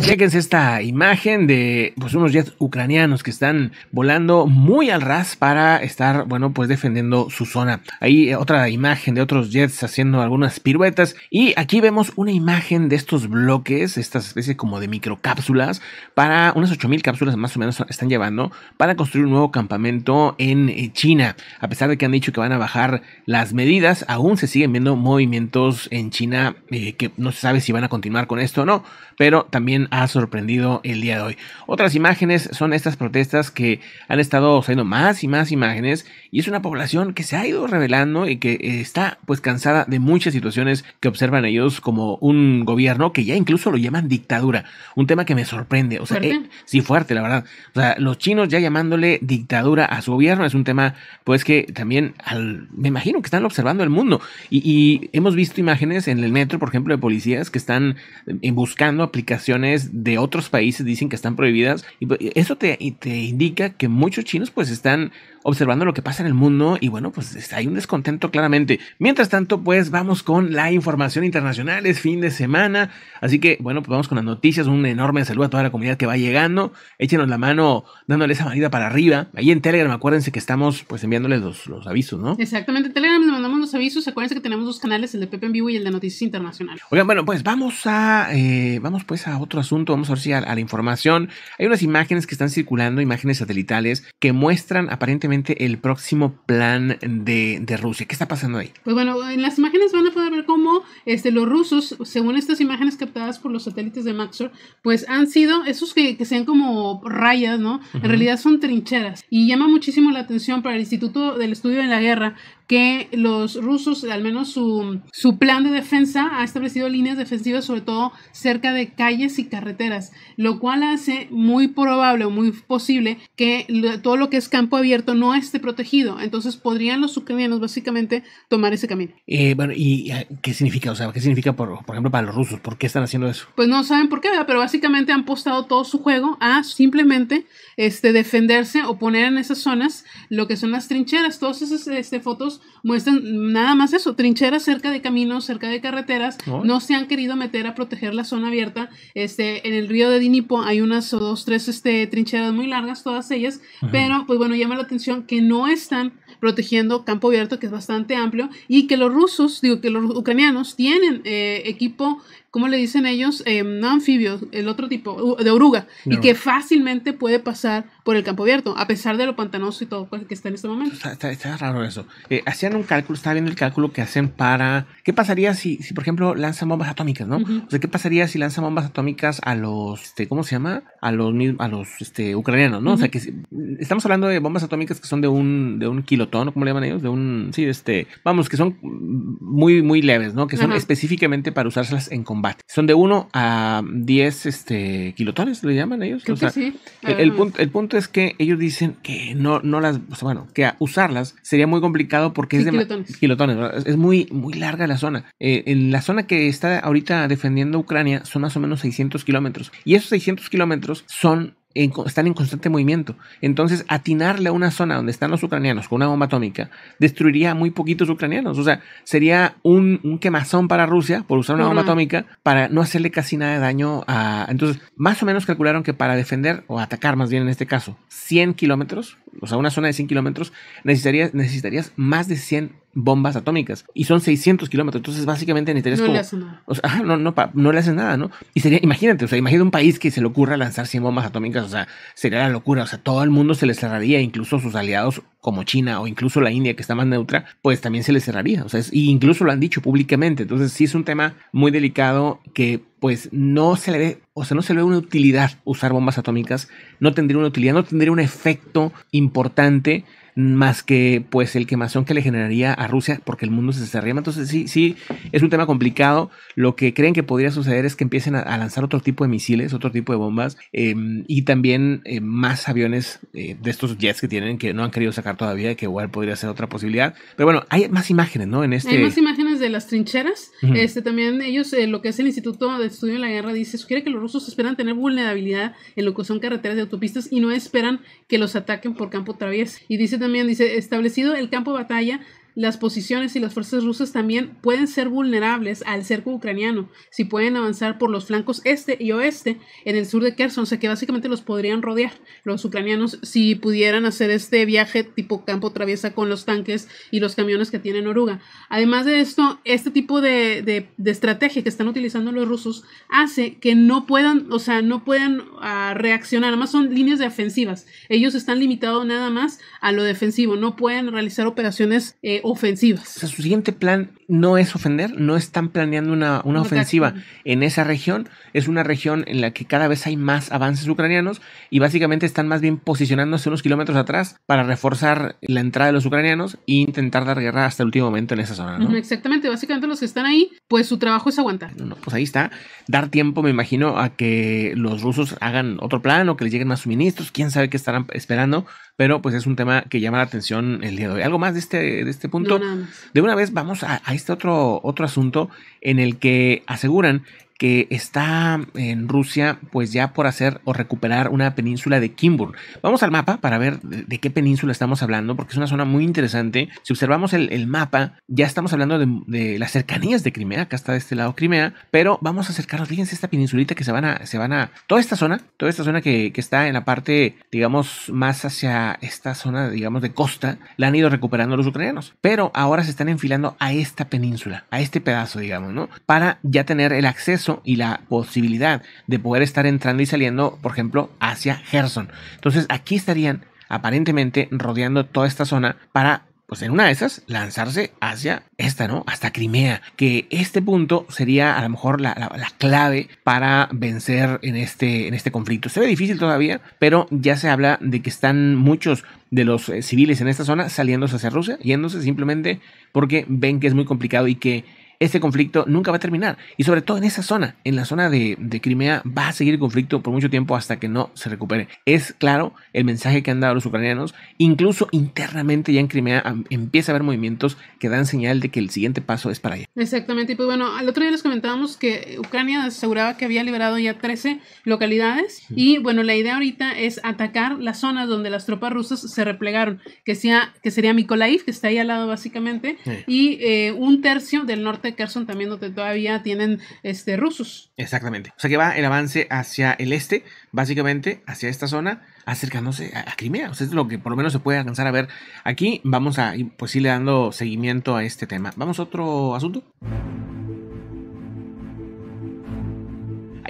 Chequense esta imagen de pues, unos jets ucranianos que están volando muy al ras para estar, bueno, pues defendiendo su zona. Ahí otra imagen de otros jets haciendo algunas piruetas. Y aquí vemos una imagen de estos bloques, estas especies como de microcápsulas, para unas 8000 cápsulas más o menos están llevando para construir un nuevo campamento en eh, China. A pesar de que han dicho que van a bajar las medidas, aún se siguen viendo movimientos en China eh, que no se sabe si van a continuar con esto o no, pero también ha sorprendido el día de hoy. Otras imágenes son estas protestas que han estado saliendo más y más imágenes y es una población que se ha ido revelando y que eh, está pues cansada de muchas situaciones que observan ellos como un gobierno que ya incluso lo llaman dictadura. Un tema que me sorprende. O sea, ¿Fuerte? Eh, sí, fuerte, la verdad. O sea, los chinos ya llamándole dictadura a su gobierno es un tema pues que también me imagino que están observando el mundo. Y, y hemos visto imágenes en el metro, por ejemplo, de policías que están eh, buscando aplicaciones de otros países dicen que están prohibidas. Y pues, eso te, indica que muchos chinos pues están observando lo que pasa en el mundo y bueno, pues hay un descontento claramente. Mientras tanto, pues vamos con la información internacional, es fin de semana, así que bueno, pues vamos con las noticias, un enorme saludo a toda la comunidad que va llegando, échenos la mano dándole esa manita para arriba, ahí en Telegram acuérdense que estamos pues enviándoles los, avisos, ¿no? Exactamente, Telegram le mandamos los avisos, acuérdense que tenemos dos canales, el de Pepe en Vivo y el de Noticias Internacional. Oigan, bueno, pues vamos a, eh, vamos pues a otros asunto, vamos a sí a, a, la información. Hay unas imágenes que están circulando, imágenes satelitales, que muestran aparentemente el próximo plan de, Rusia. ¿Qué está pasando ahí? Pues bueno, en las imágenes van a poder ver cómo este, los rusos, según estas imágenes captadas por los satélites de Maxor, pues han sido esos que, que sean como rayas, ¿no? En realidad son trincheras. Y llama muchísimo la atención para el Instituto del Estudio de la Guerra que los rusos, al menos su, plan de defensa, ha establecido líneas defensivas sobre todo cerca de calles y carreteras, lo cual hace muy probable o muy posible que todo lo que es campo abierto no esté protegido. Entonces podrían los ucranianos básicamente tomar ese camino. Eh, bueno, ¿y ah, qué significa? O sea, ¿qué significa, por, ejemplo, para los rusos? ¿Por qué están haciendo eso? Pues no saben por qué, pero básicamente han postado todo su juego a simplemente este, defenderse o poner en esas zonas lo que son las trincheras. Todas esas este, fotos muestran nada más eso, trincheras cerca de caminos, cerca de carreteras, no se han querido meter a proteger la zona abierta. Este, en el río de Dinipo hay unas o dos, tres este, trincheras muy largas, todas ellas, pero pues bueno, llama la atención que no están protegiendo campo abierto, que es bastante amplio, y que los rusos, digo que los ucranianos tienen eh, equipo ¿cómo le dicen ellos? Em, no anfibios, el otro tipo, de oruga, y que fácilmente puede pasar por el campo abierto, a pesar de lo pantanoso y todo pues, que está en este momento. Está, raro eso. Eh, hacían un cálculo, estaba viendo el cálculo que hacen para... ¿Qué pasaría si, por ejemplo, lanzan bombas atómicas, no? O sea, ¿qué pasaría si lanzan bombas atómicas a los, este, ¿cómo se llama? A los, a los este, ucranianos, ¿no? O sea, que estamos hablando de bombas atómicas que son de un, de un kilotón, ¿cómo le llaman ellos? De un, sí, este, vamos, que son muy, muy leves, ¿no? Que son específicamente para usárselas en combate son de 1 a 10 este, kilotones, le llaman ellos. el, punto, el, punto, es que ellos dicen que no, no las, bueno, que usarlas sería muy complicado porque es de kilotones. es muy, muy larga la zona. Eh, en la zona que está ahorita defendiendo Ucrania son más o menos 600 kilómetros. Y esos 600 kilómetros son están en constante movimiento. Entonces, atinarle a una zona donde están los ucranianos con una bomba atómica destruiría muy poquitos ucranianos. O sea, sería un, quemazón para Rusia por usar una bomba atómica para no hacerle casi nada de daño a... Entonces, más o menos calcularon que para defender o atacar, más bien en este caso, 100 kilómetros, o sea, una zona de 100 kilómetros, necesitarías, necesitarías más de 100 bombas atómicas y son 600 kilómetros. Entonces, básicamente necesitarías no Le nada. no, no, no le hacen nada, ¿no? Y sería, imagínate, o sea, imagina un país que se le ocurra lanzar 100 bombas atómicas, o sea, sería la locura, o sea, todo el mundo se le cerraría, incluso sus aliados como China o incluso la India, que está más neutra, pues también se le cerraría, o sea, e incluso lo han dicho públicamente. Entonces, sí es un tema muy delicado que pues no se le ve, o sea, no se le ve una utilidad usar bombas atómicas, no tendría una utilidad, no tendría un efecto importante más que pues el quemazón que le generaría a Rusia porque el mundo se desarrima, Entonces sí, sí, es un tema complicado. Lo que creen que podría suceder es que empiecen a, lanzar otro tipo de misiles, otro tipo de bombas em, y también eh, más aviones eh, de estos jets que tienen que no han querido sacar todavía, que igual podría ser otra posibilidad. Pero bueno, hay más imágenes, ¿no? En este... Hay más imágenes de las trincheras. este, también ellos, eh, lo que es el Instituto de Estudio de la Guerra, dice, sugiere que los rusos esperan tener vulnerabilidad en lo que son carreteras de autopistas y no esperan que los ataquen por campo traviesa. Y dice también también dice, establecido el campo de batalla, las posiciones y las fuerzas rusas también pueden ser vulnerables al cerco ucraniano si pueden avanzar por los flancos este y oeste en el sur de Kherson, o sea que básicamente los podrían rodear los ucranianos si pudieran hacer este viaje tipo campo traviesa con los tanques y los camiones que tienen oruga. Además de esto, este tipo de, de, estrategia que están utilizando los rusos hace que no puedan, o sea, no puedan ah, reaccionar, más son líneas de ofensivas, ellos están limitados nada más a lo defensivo, no pueden realizar operaciones eh, ofensivas. O sea, su siguiente plan no es ofender, no están planeando una, una ofensiva en esa región. Es una región en la que cada vez hay más avances ucranianos y básicamente están más bien posicionándose unos kilómetros atrás para reforzar la entrada de los ucranianos e intentar dar guerra hasta el último momento en esa zona. Exactamente, básicamente los que están ahí, pues su trabajo es aguantar. No, pues ahí está. Dar tiempo, me imagino, a que los rusos hagan otro plan o que les lleguen más suministros. Quién sabe qué estarán esperando, pero pues es un tema que llama la atención el día de hoy. ¿Algo más de este, de este punto? De una vez vamos a este otro, otro asunto en el que aseguran que está en Rusia, pues ya por hacer o recuperar una península de Kimbur. Vamos al mapa para ver de qué península estamos hablando, porque es una zona muy interesante. Si observamos el, mapa, ya estamos hablando de, las cercanías de Crimea, acá está de este lado Crimea, pero vamos a acercarnos, fíjense esta península que se van a, se van toda esta zona, toda esta zona que, que está en la parte, digamos, más hacia esta zona, digamos, de costa, la han ido recuperando los ucranianos, pero ahora se están enfilando a esta península, a este pedazo, digamos, ¿no? Para ya tener el acceso y la posibilidad de poder estar entrando y saliendo, por ejemplo, hacia Gerson. Entonces aquí estarían aparentemente rodeando toda esta zona para pues en una de esas, lanzarse hacia esta, ¿no? Hasta Crimea, que este punto sería a lo mejor la, clave para vencer en este, en este conflicto. Se ve difícil todavía, pero ya se habla de que están muchos de los eh, civiles en esta zona saliéndose hacia Rusia, yéndose simplemente porque ven que es muy complicado y que este conflicto nunca va a terminar. Y sobre todo en esa zona, en la zona de, Crimea, va a seguir el conflicto por mucho tiempo hasta que no se recupere. Es claro el mensaje que han dado los ucranianos. Incluso internamente ya en Crimea empieza a haber movimientos que dan señal de que el siguiente paso es para allá. Exactamente. Y pues bueno, al otro día les comentábamos que Ucrania aseguraba que había liberado ya 13 localidades. Y bueno, la idea ahorita es atacar las zonas donde las tropas rusas se replegaron, que, sea, que sería Mikolaiv, que está ahí al lado básicamente, y eh, un tercio del norte Carson también donde todavía tienen este, rusos. Exactamente. O sea que va el avance hacia el este, básicamente, hacia esta zona, acercándose a, Crimea. O sea, es lo que por lo menos se puede alcanzar a ver aquí. Vamos a, pues sí, le dando seguimiento a este tema. Vamos a otro asunto.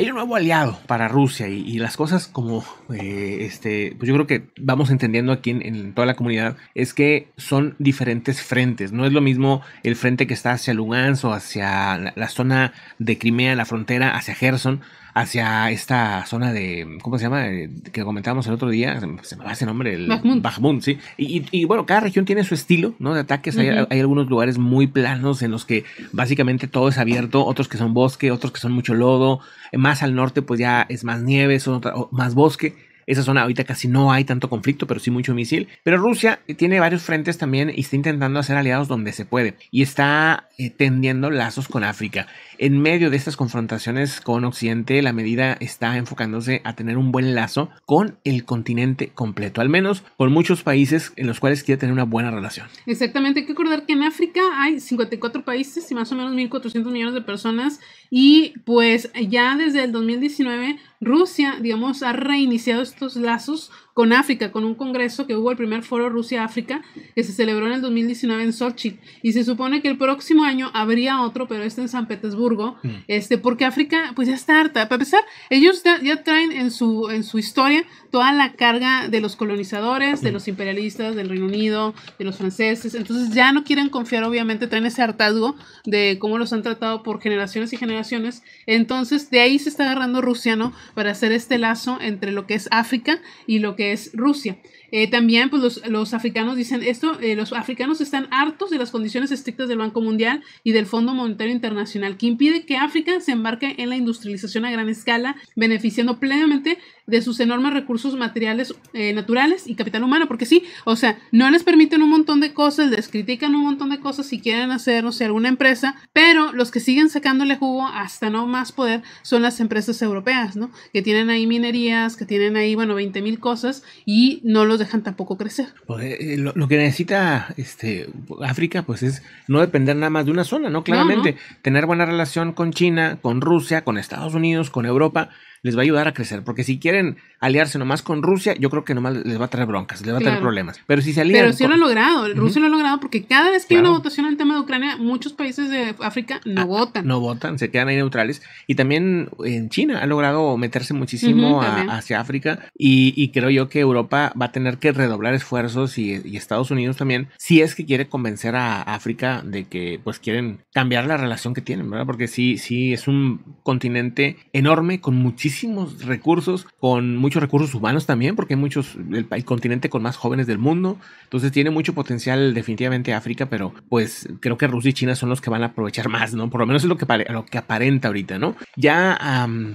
Hay un nuevo aliado para Rusia y, las cosas como, eh, este, pues yo creo que vamos entendiendo aquí en, toda la comunidad, es que son diferentes frentes. No es lo mismo el frente que está hacia Lugansk o hacia la, la zona de Crimea, la frontera, hacia Gerson, hacia esta zona de, ¿cómo se llama? Eh, que comentábamos el otro día, se me va ese nombre, el Bakhmut, sí. Y, bueno, cada región tiene su estilo, ¿no? De ataques. hay, algunos lugares muy planos en los que básicamente todo es abierto, otros que son bosque, otros que son mucho lodo. Más al norte, pues ya es más nieve, son más bosque. Esa zona ahorita casi no hay tanto conflicto, pero sí mucho misil. Pero Rusia tiene varios frentes también y está intentando hacer aliados donde se puede. Y está eh, tendiendo lazos con África. En medio de estas confrontaciones con Occidente, la medida está enfocándose a tener un buen lazo con el continente completo, al menos con muchos países en los cuales quiere tener una buena relación. Exactamente, hay que acordar que en África hay 54 países y más o menos 1.400 millones de personas y pues ya desde el 2019 Rusia, digamos, ha reiniciado estos lazos con África, con un congreso que hubo el primer foro Rusia-África que se celebró en el 2019 en Sochi. Y se supone que el próximo año habría otro, pero este en San Petersburgo, mm. este, porque África pues ya está harta. Para pesar ellos ya traen en su, en su historia toda la carga de los colonizadores, de mm. los imperialistas, del Reino Unido, de los franceses. Entonces ya no quieren confiar, obviamente, traen ese hartazgo de cómo los han tratado por generaciones y generaciones. Entonces de ahí se está agarrando Rusia, ¿no? Para hacer este lazo entre lo que es África y lo que es Rusia. Eh, también pues, los, africanos dicen esto, eh, los africanos están hartos de las condiciones estrictas del Banco Mundial y del Fondo Monetario Internacional, que impide que África se embarque en la industrialización a gran escala, beneficiando plenamente de sus enormes recursos materiales eh, naturales y capital humano, porque sí, o sea, no les permiten un montón de cosas, les critican un montón de cosas si quieren hacer, no sé, alguna empresa, pero los que siguen sacándole jugo hasta no más poder son las empresas europeas, ¿no? Que tienen ahí minerías, que tienen ahí, bueno, 20 mil cosas y no los dejan tampoco crecer. Pues, eh, eh, lo, que necesita este, África, pues es no depender nada más de una zona, ¿no? Claramente, tener buena relación con China, con Rusia, con Estados Unidos, con Europa les va a ayudar a crecer. Porque si quieren aliarse nomás con Rusia, yo creo que nomás les va a traer broncas, les va a traer problemas. Pero si se alían. Pero sí lo ha logrado, Rusia lo ha logrado, porque cada vez que hay una votación en el tema de Ucrania, muchos países de África no ah, votan. No votan, se quedan ahí neutrales. Y también en China ha logrado meterse muchísimo hacia África. Y, creo yo que Europa va a tener que redoblar esfuerzos y, Estados Unidos también, si es que quiere convencer a África de que pues quieren cambiar la relación que tienen, ¿verdad? Porque sí, sí es un continente enorme con muchísimos muchísimos recursos, con muchos recursos humanos también, porque hay muchos, el, continente con más jóvenes del mundo, entonces tiene mucho potencial definitivamente África, pero pues creo que Rusia y China son los que van a aprovechar más, ¿no? Por lo menos es lo que, lo que aparenta ahorita, ¿no? Ya,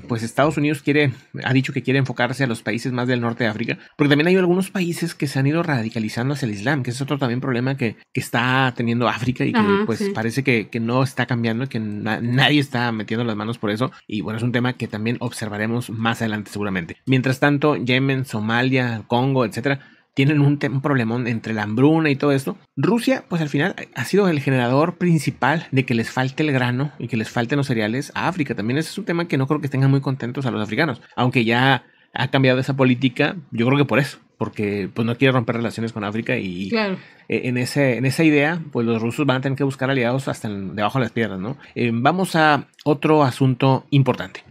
pues Estados Unidos quiere, ha dicho que quiere enfocarse a los países más del norte de África, porque también hay algunos países que se han ido radicalizando hacia el Islam, que es otro también problema que, que está teniendo África y que pues parece que, que, no está cambiando, que nadie está metiendo las manos por eso, y bueno, es un tema que también observaré más adelante seguramente. Mientras tanto, Yemen, Somalia, Congo, etcétera, tienen un, problemón entre la hambruna y todo esto. Rusia, pues al final ha sido el generador principal de que les falte el grano y que les falten los cereales a África. También ese es un tema que no creo que tengan muy contentos a los africanos, aunque ya ha cambiado esa política, yo creo que por eso, porque pues no quiere romper relaciones con África y e-, en, ese, en esa idea, pues los rusos van a tener que buscar aliados hasta debajo de las piedras, ¿no? Eh, vamos a otro asunto importante.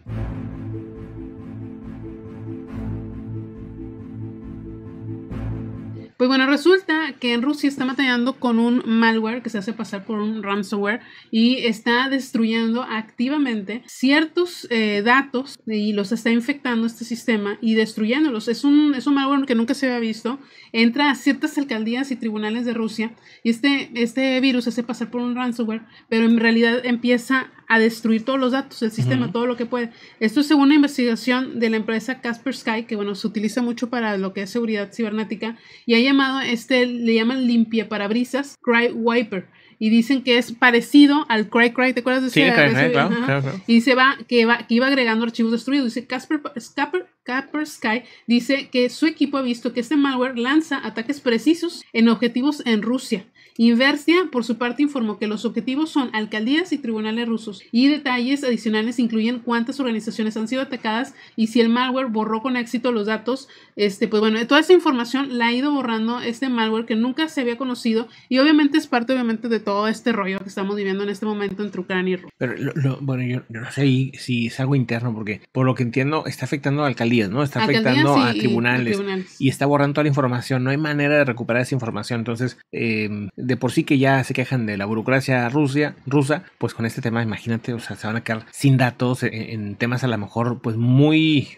Pues bueno, resulta que en Rusia está matando con un malware que se hace pasar por un ransomware y está destruyendo activamente ciertos eh, datos y los está infectando este sistema y destruyéndolos. Es un, es un malware que nunca se había visto. Entra a ciertas alcaldías y tribunales de Rusia y este, este virus se hace pasar por un ransomware, pero en realidad empieza a destruir todos los datos, del sistema, todo lo que puede. Esto es según una investigación de la empresa Casper Sky, que bueno, se utiliza mucho para lo que es seguridad cibernética, y ha llamado este, le llaman limpia parabrisas, Cry Wiper. Y dicen que es parecido al Cry Cry, ¿te acuerdas de claro, Y se va, que va, que iba agregando archivos destruidos. Dice Casper, Casper Sky dice que su equipo ha visto que este malware lanza ataques precisos en objetivos en Rusia Inversia, por su parte, informó que los objetivos son alcaldías y tribunales rusos, y detalles adicionales incluyen cuántas organizaciones han sido atacadas y si el malware borró con éxito los datos. Este, pues bueno, toda esa información la ha ido borrando este malware que nunca se había conocido y obviamente es parte obviamente de todo este rollo que estamos viviendo en este momento entre Ucrania y Rusia. Pero bueno, yo, no sé si es algo interno porque por lo que entiendo está afectando a alcaldías, ¿no? Está afectando a tribunales, y, a tribunales, y está borrando toda la información, no hay manera de recuperar esa información, entonces eh, de por sí que ya se quejan de la burocracia rusa, pues con este tema, imagínate, o sea, se van a quedar sin datos e, en, temas a lo mejor pues muy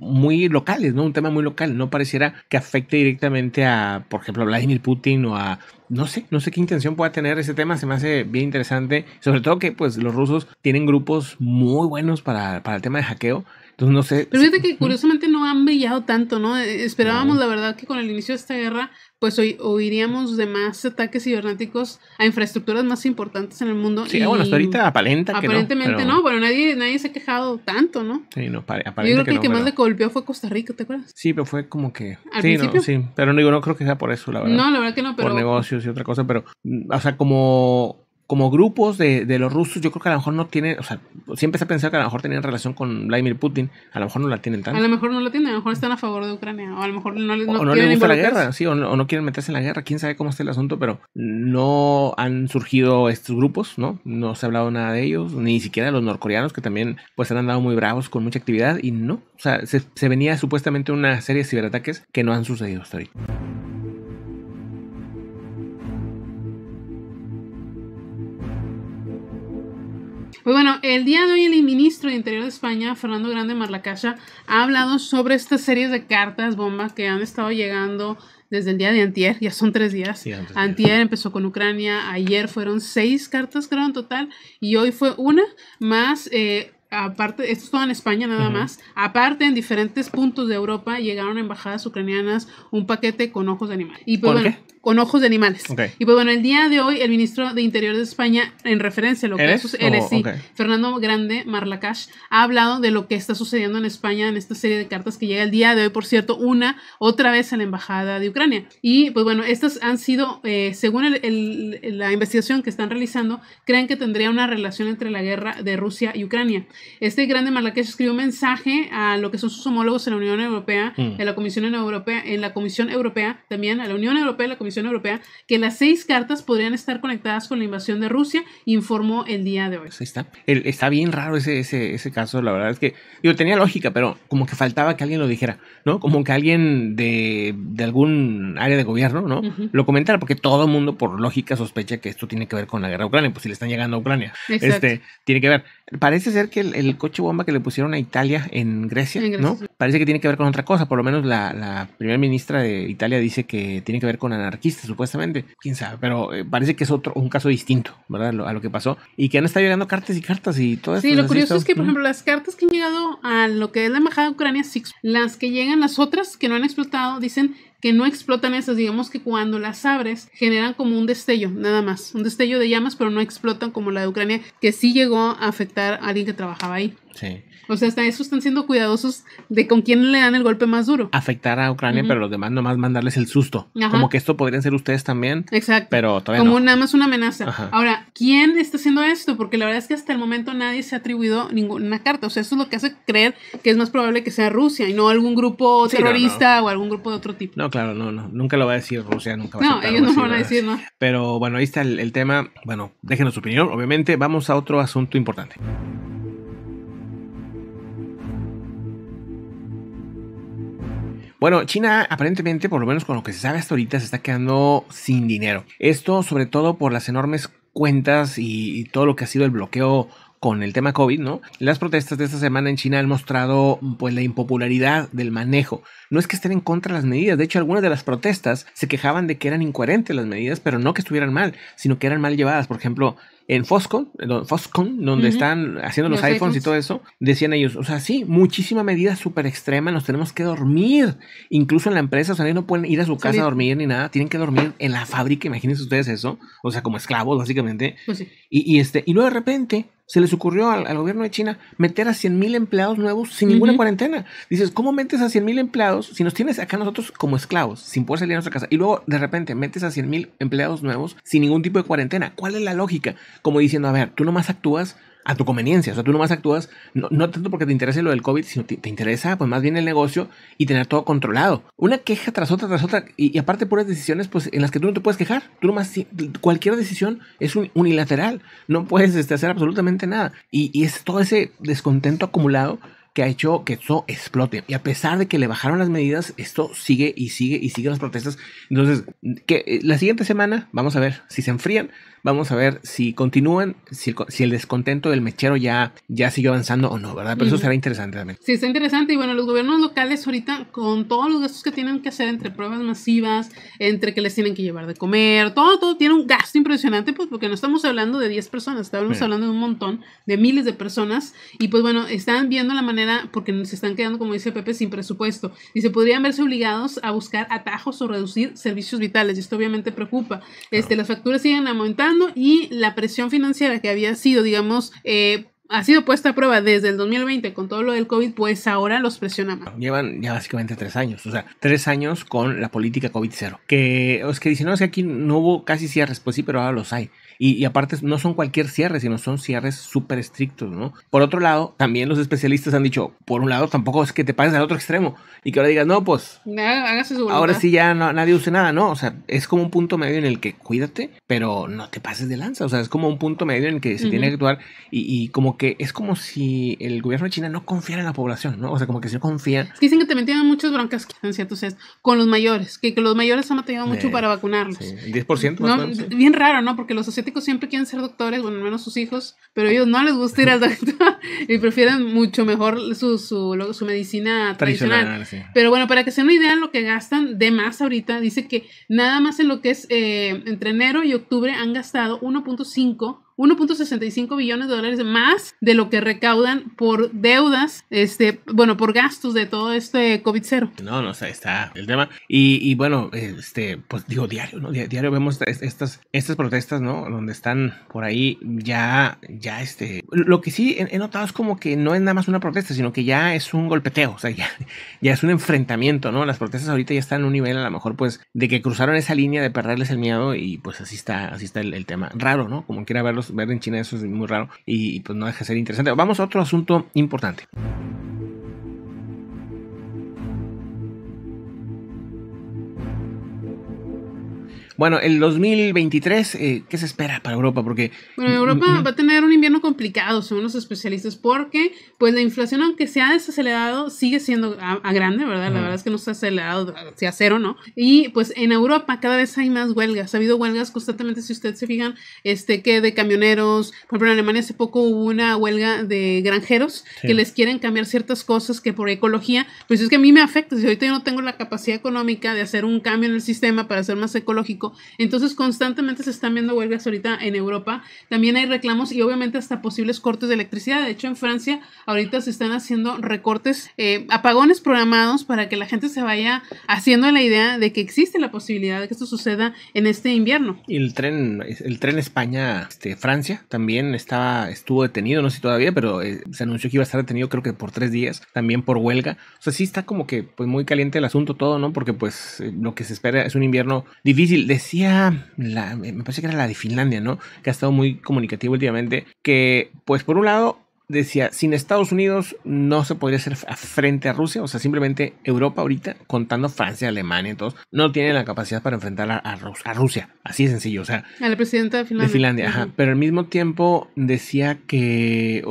muy locales, ¿no? Un tema muy local. No pareciera que afecte directamente a, por ejemplo, a Vladimir Putin o a. No sé, no sé qué intención pueda tener ese tema. Se me hace bien interesante. Sobre todo que, pues, los rusos tienen grupos muy buenos para, para el tema de hackeo. Entonces, no sé. Pero fíjate que curiosamente no han brillado tanto, ¿no? Eh, esperábamos, la verdad, que con el inicio de esta guerra, pues hoy oiríamos de más ataques cibernéticos a infraestructuras más importantes en el mundo. Sí, bueno, hasta ahorita aparenta que Aparentemente no, pero... nadie, nadie se ha quejado tanto, ¿no? Sí, no, aparenta Yo creo que, el que más le golpeó fue Costa Rica, ¿te acuerdas? Sí, pero fue como que... ¿Al sí, principio? sí, pero no, digo, no creo que sea por eso, la verdad. No, la verdad que no, pero... Por negocios y otra cosa, pero, mm, o sea, como como grupos de, los rusos, yo creo que a lo mejor no tienen, o sea, siempre se ha pensado que a lo mejor tenían relación con Vladimir Putin, a lo mejor no la tienen tanto. A lo mejor no la tienen, a lo mejor están a favor de Ucrania, o a lo mejor no, les, gusta la guerra, sí, o no, quieren meterse en la guerra, quién sabe cómo está el asunto, pero no han surgido estos grupos, ¿no? No se ha hablado nada de ellos, ni siquiera los norcoreanos, que también pues han andado muy bravos con mucha actividad, y no, o sea, se, venía supuestamente una serie de ciberataques que no han sucedido hasta hoy Pues bueno, el día de hoy el ministro de Interior de España, Fernando Grande Marlacacha, ha hablado sobre esta serie de cartas bomba que han estado llegando desde el día de antier, ya son tres días. Sí, antier empezó con Ucrania, ayer fueron seis cartas, creo, en total, y hoy fue una más... Eh, aparte, esto es todo en España nada más, aparte en diferentes puntos de Europa llegaron embajadas ucranianas un paquete con ojos de animal. Pues ¿Por qué? con ojos de animales. Y pues bueno, el día de hoy el ministro de Interior de España, en referencia a lo que es oh, Fernando Grande Marlacash, ha hablado de lo que está sucediendo en España en esta serie de cartas que llega el día de hoy, por cierto, una otra vez a la embajada de Ucrania. Y pues bueno, estas han sido, eh, según la investigación que están realizando, creen que tendría una relación entre la guerra de Rusia y Ucrania. Este Grande Marlacash escribió un mensaje a lo que son sus homólogos en la Unión Europea, mm. en la Comisión Europea, en la Comisión Europea también, a la Unión Europea, la Comisión Europea que las seis cartas podrían estar conectadas con la invasión de Rusia, informó el día de hoy. Pues está. está bien raro ese, ese, caso, la verdad es que, yo tenía lógica, pero como que faltaba que alguien lo dijera, ¿no? Como que alguien de, algún área de gobierno, ¿no? Lo comentara, porque todo el mundo por lógica sospecha que esto tiene que ver con la guerra a Ucrania, pues si le están llegando a Ucrania, este, tiene que ver. Parece ser que el, coche bomba que le pusieron a Italia en Grecia, ¿no? Parece que tiene que ver con otra cosa, por lo menos la, la primera ministra de Italia dice que tiene que ver con anarquía supuestamente. Quién sabe, pero eh, parece que es otro, un caso distinto, ¿verdad? A lo que pasó. Y que han estado llegando cartas y cartas y todo eso. Sí, lo curioso es que, por ejemplo, las cartas que han llegado a lo que es la embajada de Ucrania, las que llegan, las otras que no han explotado, dicen que no explotan esas, digamos que cuando las abres generan como un destello, nada más, un destello de llamas, pero no explotan como la de Ucrania, que sí llegó a afectar a alguien que trabajaba ahí. Sí. O sea, hasta eso están siendo cuidadosos de con quién le dan el golpe más duro. Afectar a Ucrania, pero los demás nomás mandarles el susto. Como que esto podrían ser ustedes también. Exacto. Pero todavía Como nada más una amenaza. Ahora, ¿quién está haciendo esto? Porque la verdad es que hasta el momento nadie se ha atribuido ninguna carta. O sea, eso es lo que hace creer que es más probable que sea Rusia y no algún grupo terrorista o algún grupo de otro tipo. No, claro, no, no. Nunca lo va a decir Rusia, nunca va a No, ellos no lo van a decir, Pero bueno, ahí está el tema. Bueno, déjenos su opinión, obviamente. Vamos a otro asunto importante. Bueno, China aparentemente, por lo menos con lo que se sabe hasta ahorita, se está quedando sin dinero. Esto sobre todo por las enormes cuentas y, todo lo que ha sido el bloqueo con el tema COVID, ¿no? Las protestas de esta semana en China han mostrado pues la impopularidad del manejo. No es que estén en contra de las medidas, de hecho algunas de las protestas se quejaban de que eran incoherentes las medidas, pero no que estuvieran mal, sino que eran mal llevadas. Por ejemplo, en Foscon, Foscon donde están haciendo los, iPhones, y todo eso, decían ellos, o sea, sí, muchísima medida súper extrema, nos tenemos que dormir, incluso en la empresa, o sea, no pueden ir a su casa a dormir ni nada, tienen que dormir en la fábrica, imagínense ustedes eso, o sea, como esclavos básicamente. Pues y, este, y luego de repente se les ocurrió al, gobierno de China meter a 100.000 empleados nuevos sin ninguna cuarentena. Dices, ¿cómo metes a mil empleados si nos tienes acá nosotros como esclavos, sin poder salir a nuestra casa? Y luego de repente metes a mil empleados nuevos sin ningún tipo de cuarentena. ¿Cuál es la lógica? Como diciendo, a ver, tú nomás actúas a tu conveniencia. O sea, tú nomás actúas, no, tanto porque te interese lo del COVID, sino te, interesa pues más bien el negocio y tener todo controlado. Una queja tras otra, tras otra, y, aparte aparte puras decisiones pues en las que tú no te puedes quejar. Tú nomás, cualquier decisión es unilateral, no puedes este, hacer absolutamente nada. Y, y es todo ese descontento acumulado que ha hecho que esto explote. Y a pesar de que le bajaron las medidas, esto sigue y sigue y sigue las protestas. Entonces, que la siguiente semana vamos a ver si se enfrían, Vamos a ver si continúan, si el, descontento del mechero ya, ya siguió avanzando o no, ¿verdad? Pero eso será interesante también. Sí, está interesante. Y bueno, los gobiernos locales ahorita, con todos los gastos que tienen que hacer entre pruebas masivas, entre que les tienen que llevar de comer, todo, todo tiene un gasto impresionante, pues porque no estamos hablando de 10 personas, estamos hablando de un montón, de miles de personas. Y pues bueno, están viendo la manera, porque se están quedando, como dice Pepe, sin presupuesto. Y se podrían verse obligados a buscar atajos o reducir servicios vitales. Y esto obviamente preocupa. Este, Las facturas siguen aumentando y la presión financiera que había sido, digamos, eh, ha sido puesta a prueba desde el 2020 con todo lo del COVID, pues ahora los presiona Llevan ya básicamente tres años, o sea, tres años con la política COVID cero. Que es que dicen, no, sé aquí no hubo casi cierres, pues sí, pero ahora los hay. Y, aparte no son cualquier cierre, sino son cierres súper estrictos, ¿no? Por otro lado, también los especialistas han dicho, por un lado, tampoco es que te pases al otro extremo y que ahora digas, no, pues, Hágase su ahora sí ya no, nadie use nada, ¿no? O sea, es como un punto medio en el que cuídate, pero no te pases de lanza, o sea, es como un punto medio en el que se tiene que actuar y, y, como que es como si el gobierno de China no confiara en la población, ¿no? O sea, como que si no confía. Dicen que te tienen muchas broncas, entonces, con los mayores, que, los mayores han mantenido mucho para vacunarlos. El 10% Bien raro, ¿no? Porque los siempre quieren ser doctores, bueno, al menos sus hijos, pero ellos no les gusta ir al doctor y prefieren mucho mejor su, su, su medicina tradicional. Pero bueno, para que se una idea de lo que gastan de más ahorita, dice que nada más en lo que es eh, entre enero y octubre han gastado 1.5 1.65 billones de dólares más de lo que recaudan por deudas, este, bueno, por gastos de todo este COVID-0. No, no, está, está el tema. Y, y, bueno, este, pues digo, diario, ¿no? Diario vemos estas, estas protestas, ¿no? Donde están por ahí ya, ya este, lo que sí he, notado es como que no es nada más una protesta, sino que ya es un golpeteo, o sea, ya, ya es un enfrentamiento, ¿no? Las protestas ahorita ya están en un nivel a lo mejor pues de que cruzaron esa línea de perderles el miedo y pues así está, así está el, el tema. Raro, ¿no? Como quiera verlos ver en China eso es muy raro y, y pues no deja de ser interesante. Vamos a otro asunto importante. Bueno, el 2023, eh, ¿qué se espera para Europa? Porque bueno, Europa mm, mm. va a tener un invierno complicado, según los especialistas, porque pues la inflación, aunque se ha desacelerado, sigue siendo a, grande, ¿verdad? La mm. verdad es que no se ha acelerado, hacia cero, ¿no? Y pues en Europa cada vez hay más huelgas, ha habido huelgas constantemente, si ustedes se fijan, este, que de camioneros, por ejemplo, en Alemania hace poco hubo una huelga de granjeros que les quieren cambiar ciertas cosas que por ecología, pues es que a mí me afecta, si ahorita yo no tengo la capacidad económica de hacer un cambio en el sistema para ser más ecológico, entonces constantemente se están viendo huelgas ahorita en Europa. También hay reclamos y obviamente hasta posibles cortes de electricidad. De hecho, en Francia ahorita se están haciendo recortes, eh, apagones programados para que la gente se vaya haciendo la idea de que existe la posibilidad de que esto suceda en este invierno. Y el tren, el tren España, este, Francia, también estaba, estuvo detenido, no sé todavía, pero eh, se anunció que iba a estar detenido creo que por tres días, también por huelga. O sea, sí está como que pues muy caliente el asunto todo, ¿no? Porque pues eh, lo que se espera es un invierno difícil decía, me parece que era la de Finlandia, ¿no? Que ha estado muy comunicativo últimamente, que pues por un lado decía, sin Estados Unidos no se podría hacer frente a Rusia, o sea, simplemente Europa ahorita, contando Francia, Alemania, todos, no tiene la capacidad para enfrentar a, Rusia, así de sencillo, o sea. A la presidenta de Finlandia. De Finlandia, ajá, pero al mismo tiempo decía que,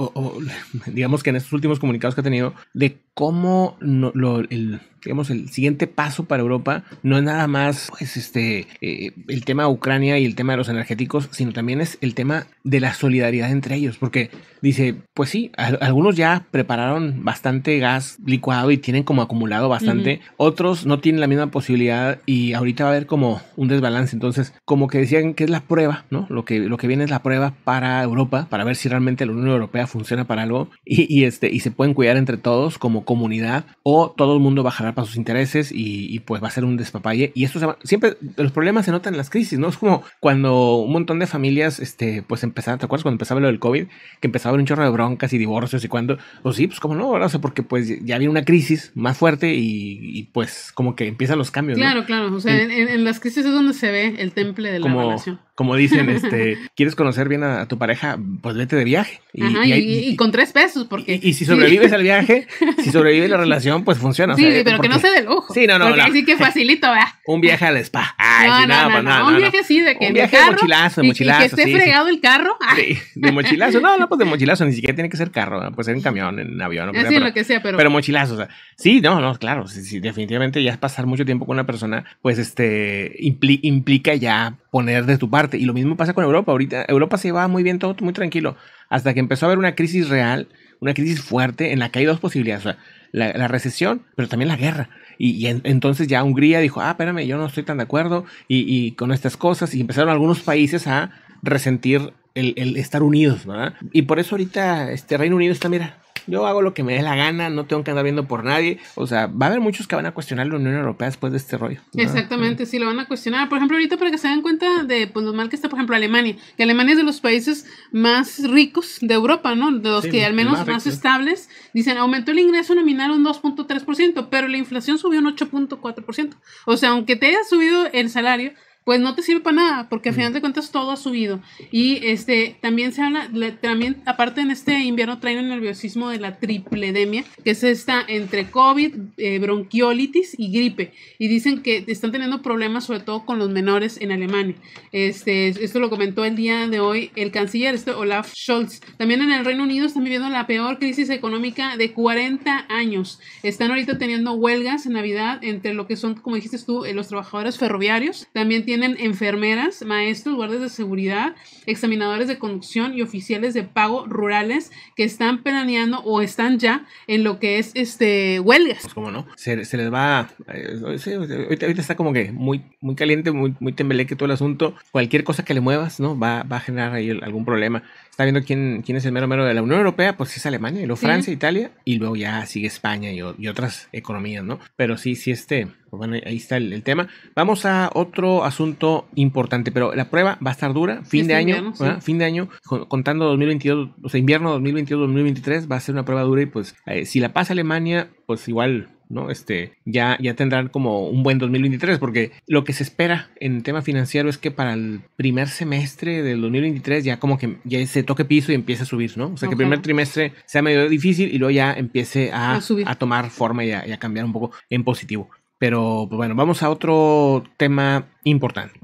digamos que en estos últimos comunicados que ha tenido, de cómo no, lo, el, digamos, el siguiente paso para Europa no es nada más, pues, este, eh, el tema de Ucrania y el tema de los energéticos, sino también es el tema de la solidaridad entre ellos, porque dice, pues sí, algunos ya prepararon bastante gas licuado y tienen como acumulado bastante, otros no tienen la misma posibilidad y ahorita va a haber como un desbalance, entonces, como que decían que es la prueba, ¿no? Lo que, lo que viene es la prueba para Europa, para ver si realmente la Unión Europea funciona para algo y, y este, y se pueden cuidar entre todos como comunidad o todo el mundo bajará para sus intereses y, pues va a ser un despapalle. Y esto se siempre los problemas se notan en las crisis, ¿no? Es como cuando un montón de familias, este, pues empezaron, ¿te acuerdas cuando empezaba lo del COVID? Que empezaba un chorro de broncas y divorcios y cuando, o pues sí, pues como no, O sea, porque pues ya había una crisis más fuerte y, pues como que empiezan los cambios. Claro, claro, o sea, en, las crisis es donde se ve el temple de la relación como dicen, este, ¿quieres conocer bien a, tu pareja? Pues vete de viaje. Y, y, con tres pesos, porque. Y, si sobrevives al viaje, si sobrevive la relación, pues funciona. Sí, pero que no se de lujo. Sí, no, no. no. así que facilito, ¿verdad? Un viaje al spa. Ay, no, sí, no, nada, pues Un viaje así de que. Un viaje de mochilazo, de mochilazo. Y, que esté fregado el carro. Sí, de mochilazo. No, no, pues de mochilazo. Ni siquiera tiene que ser carro. Puede ser en camión, en avión. o así sea, lo que sea, pero. Pero mochilazo. O sea, sí, no, no, claro. Sí, definitivamente ya pasar mucho tiempo con una persona, pues este implica ya poner de tu parte. Y lo mismo pasa con Europa. Ahorita Europa se va muy bien, todo muy tranquilo. Hasta que empezó a haber una crisis real, una crisis fuerte en la que hay dos posibilidades. O sea, la, recesión, pero también la guerra. Y, entonces ya Hungría dijo, ah, espérame, yo no estoy tan de acuerdo y, con estas cosas. Y empezaron algunos países a resentir el, el estar unidos, ¿verdad? Y por eso ahorita este Reino Unido está, mira, yo hago lo que me dé la gana, no tengo que andar viendo por nadie. O sea, va a haber muchos que van a cuestionar la Unión Europea después de este rollo. Exactamente, mm. sí. lo van a cuestionar. Por ejemplo, ahorita para que se den cuenta de pues, lo mal que está, por ejemplo, Alemania, que Alemania es de los países más ricos de Europa, ¿no? De los que al menos más, más estables, dicen, aumentó el ingreso nominal un 2.3%, pero la inflación subió un 8.4%. O sea, aunque te haya subido el salario, pues no te sirve para nada, porque al mm. final de cuentas todo ha subido. Y este también se habla, también aparte en este invierno traen el nerviosismo de la tripledemia, que es esta entre COVID, eh, bronquiolitis y gripe. Y dicen que están teniendo problemas sobre todo con los menores en Alemania. Este, esto lo comentó el día de hoy el canciller este Olaf Scholz. También en el Reino Unido están viviendo la peor crisis económica de 40 años. Están ahorita teniendo huelgas en Navidad entre lo que son, como dijiste tú, eh, los trabajadores ferroviarios. También tienen tienen enfermeras, maestros, guardias de seguridad, examinadores de conducción y oficiales de pago rurales que están planeando o están ya en lo que es este huelgas. Pues como no, se, les va, eh, ahorita, está como que muy, muy caliente, muy, muy tembeleque todo el asunto. Cualquier cosa que le muevas, ¿no? Va, va a generar ahí algún problema. Está viendo quién, quién es el mero mero de la Unión Europea, pues es Alemania, y luego Francia, Italia, y luego ya sigue España y otras economías, ¿no? Pero sí, sí, este, pues bueno, ahí está el, tema. Vamos a otro asunto importante, pero la prueba va a estar dura, fin de año, fin de año, contando 2022, o sea, invierno 2022-2023 va a ser una prueba dura y pues eh, si la pasa Alemania, pues igual ¿no? Este, ya, ya tendrán como un buen 2023, porque lo que se espera en tema financiero es que para el primer semestre del 2023 ya como que ya se toque piso y empiece a subir, ¿no? O sea, que el primer trimestre sea medio difícil y luego ya empiece a, tomar forma y a, cambiar un poco en positivo. Pero pues, bueno, vamos a otro tema importante.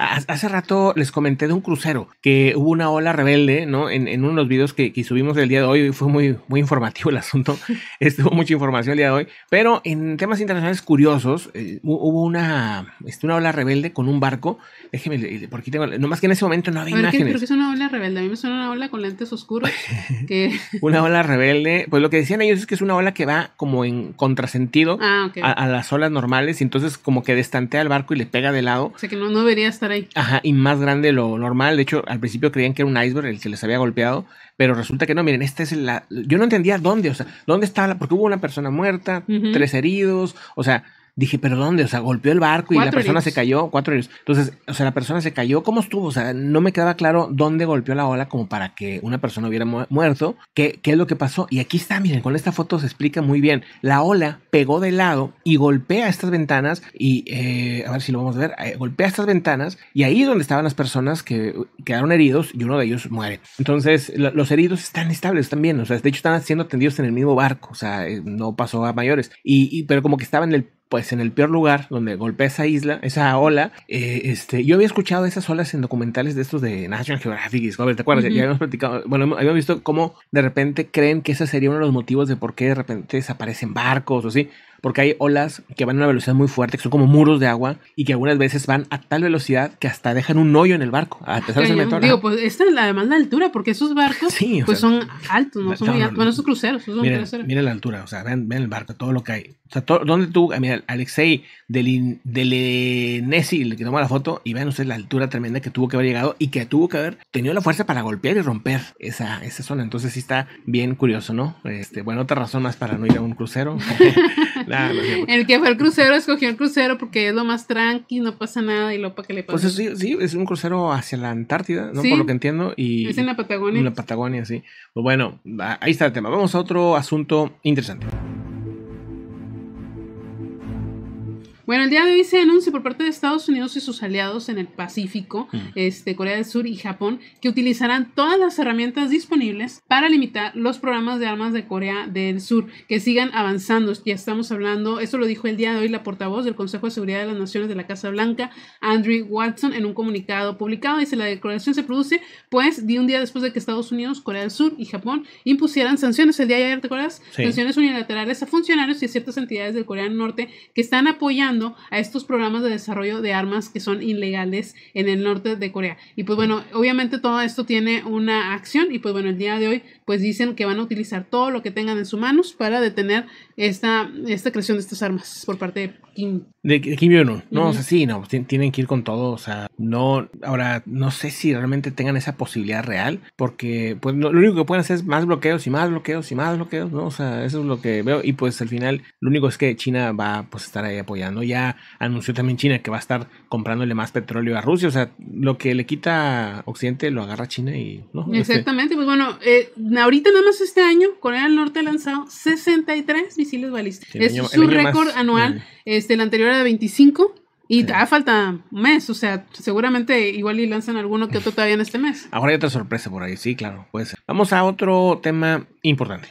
Hace rato les comenté de un crucero que hubo una ola rebelde, ¿no? En, en uno de los videos que, subimos el día de hoy, fue muy, muy informativo el asunto, estuvo mucha información el día de hoy, pero en temas internacionales curiosos, eh, hubo una, este, una ola rebelde con un barco, déjeme, porque no tengo, nomás que en ese momento no había ver, Creo que es una ola rebelde, a mí me suena una ola con lentes oscuros. que... una ola rebelde, pues lo que decían ellos es que es una ola que va como en contrasentido ah, a, las olas normales, y entonces como que destantea el barco y le pega de lado. O sea que no, no debería estar Ajá, y más grande lo normal. De hecho, al principio creían que era un iceberg el que les había golpeado, pero resulta que no. Miren, esta es la. Yo no entendía dónde, o sea, dónde estaba la. Porque hubo una persona muerta, tres heridos, o sea, dije, ¿pero dónde? O sea, golpeó el barco y la persona se cayó, cuatro heridos. Entonces, o sea, la persona se cayó, ¿cómo estuvo? O sea, no me quedaba claro dónde golpeó la ola como para que una persona hubiera muerto, ¿Qué, qué es lo que pasó. Y aquí está, miren, con esta foto se explica muy bien. La ola pegó de lado y golpea estas ventanas y, eh, a ver si lo vamos a ver, eh, golpea estas ventanas y ahí es donde estaban las personas que quedaron heridos y uno de ellos muere. Entonces, los heridos están estables también, o sea, de hecho están siendo atendidos en el mismo barco, o sea, eh, no pasó a mayores. Y, pero como que estaba en el pues en el peor lugar donde golpea esa isla, esa ola. Eh, este, yo había escuchado esas olas en documentales de estos de National Geographic y Discovery, ¿te acuerdas? Ya habíamos platicado, bueno, habíamos visto cómo de repente creen que ese sería uno de los motivos de por qué de repente desaparecen barcos o así porque hay olas que van a una velocidad muy fuerte, que son como muros de agua y que algunas veces van a tal velocidad que hasta dejan un hoyo en el barco. A pesar de Digo, pues esta es la demanda de altura, porque esos barcos pues son altos, no son muy altos. Bueno, esos cruceros, esos cruceros. Miren la altura, o sea, vean, el barco, todo lo que hay. O sea, todo, tú, mira, Alexei del, del e que toma la foto, y vean ustedes la altura tremenda que tuvo que haber llegado y que tuvo que haber tenido la fuerza para golpear y romper esa, esa zona. Entonces sí está bien curioso, ¿no? Este, bueno, otra razón más para no ir a un crucero. el que fue al crucero escogió el crucero porque es lo más tranqui, no pasa nada y lo para que le pase. Pues sí, sí, es un crucero hacia la Antártida, ¿no? Por lo que entiendo. Y, es en la Patagonia. En la Patagonia, sí. Pues bueno, ahí está el tema. Vamos a otro asunto interesante. Bueno, el día de hoy se anuncia por parte de Estados Unidos y sus aliados en el Pacífico, mm. este, Corea del Sur y Japón, que utilizarán todas las herramientas disponibles para limitar los programas de armas de Corea del Sur, que sigan avanzando. Ya estamos hablando, esto lo dijo el día de hoy la portavoz del Consejo de Seguridad de las Naciones de la Casa Blanca, Andrew Watson, en un comunicado publicado. Dice, la declaración se produce, pues, de un día después de que Estados Unidos, Corea del Sur y Japón impusieran sanciones el día de ayer, ¿te acuerdas? Sanciones unilaterales a funcionarios y a ciertas entidades del Corea del Norte que están apoyando a estos programas de desarrollo de armas que son ilegales en el norte de Corea. Y pues bueno, obviamente todo esto tiene una acción y pues bueno, el día de hoy pues dicen que van a utilizar todo lo que tengan en sus manos para detener esta, esta creación de estas armas por parte de Kim. De Kim Jong-un. No, o sea, sí, no, tienen que ir con todo, o sea, no, ahora no sé si realmente tengan esa posibilidad real, porque pues lo único que pueden hacer es más bloqueos y más bloqueos y más bloqueos, ¿no? O sea, eso es lo que veo y pues al final lo único es que China va pues estar ahí apoyando y ya anunció también China que va a estar comprándole más petróleo a Rusia. O sea, lo que le quita Occidente lo agarra China y... ¿no? Este, Exactamente, pues bueno, eh, ahorita nada más este año Corea del Norte ha lanzado 63 misiles balísticos. es su récord anual, el... este, el anterior era de 25. Y sí. falta un mes, o sea, seguramente igual y lanzan alguno que otro todavía en este mes. Ahora hay otra sorpresa por ahí, sí, claro, puede ser. Vamos a otro tema importante.